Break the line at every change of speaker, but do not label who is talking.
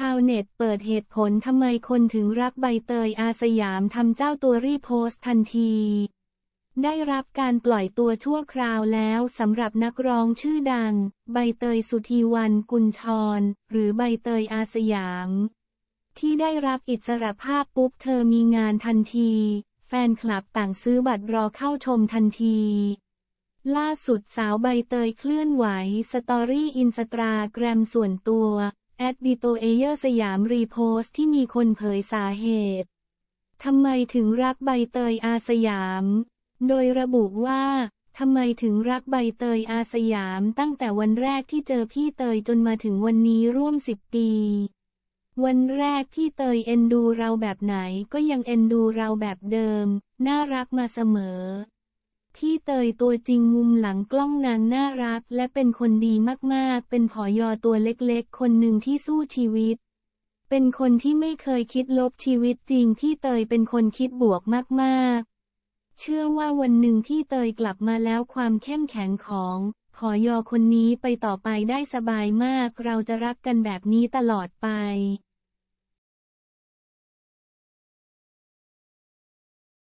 ชาวเน็ตเปิดเหตุผลทำไมคนถึงรักใบเตยอาสยามทำเจ้าตัวรีโพสต์ทันที ได้รับการปล่อยตัวทั่วคราวแล้วสำหรับนักร้องชื่อดัง ใบเตยสุธีวันกุลชร หรือใบเตยอาสยาม ที่ได้รับอิสรภาพปุ๊บเธอมีงานทันที แฟนคลับต่างซื้อบัตรรอเข้าชมทันที ล่าสุดสาวใบเตยเคลื่อนไหว สตอรี่อินสตาแกรมส่วนตัวแอดบิโตเอเยอร์สยามรีโพสต์ที่มีคนเผยสาเหตุทำไมถึงรักใบเตยอาสยาม โดยระบุว่า ทำไมถึงรักใบเตยอาสยามตั้งแต่วันแรกที่เจอพี่เตยจนมาถึงวันนี้ร่วมสิบปี วันแรกพี่เตยเอ็นดูเราแบบไหนก็ยังเอ็นดูเราแบบเดิม น่ารักมาเสมอพี่เตยตัวจริงมุมหลังกล้องนางน่ารักและเป็นคนดีมาก ๆ เป็นผอยอตัวเล็กๆ คนหนึ่งที่สู้ชีวิต เป็นคนที่ไม่เคยคิดลบชีวิตจริง พี่เตยเป็นคนคิดบวกมากๆ เชื่อว่าวันหนึ่งพี่เตยกลับมาแล้วความเข้มแข็งของผอยอคนนี้ไปต่อไปได้สบายมากเราจะรักกันแบบนี้ตลอดไป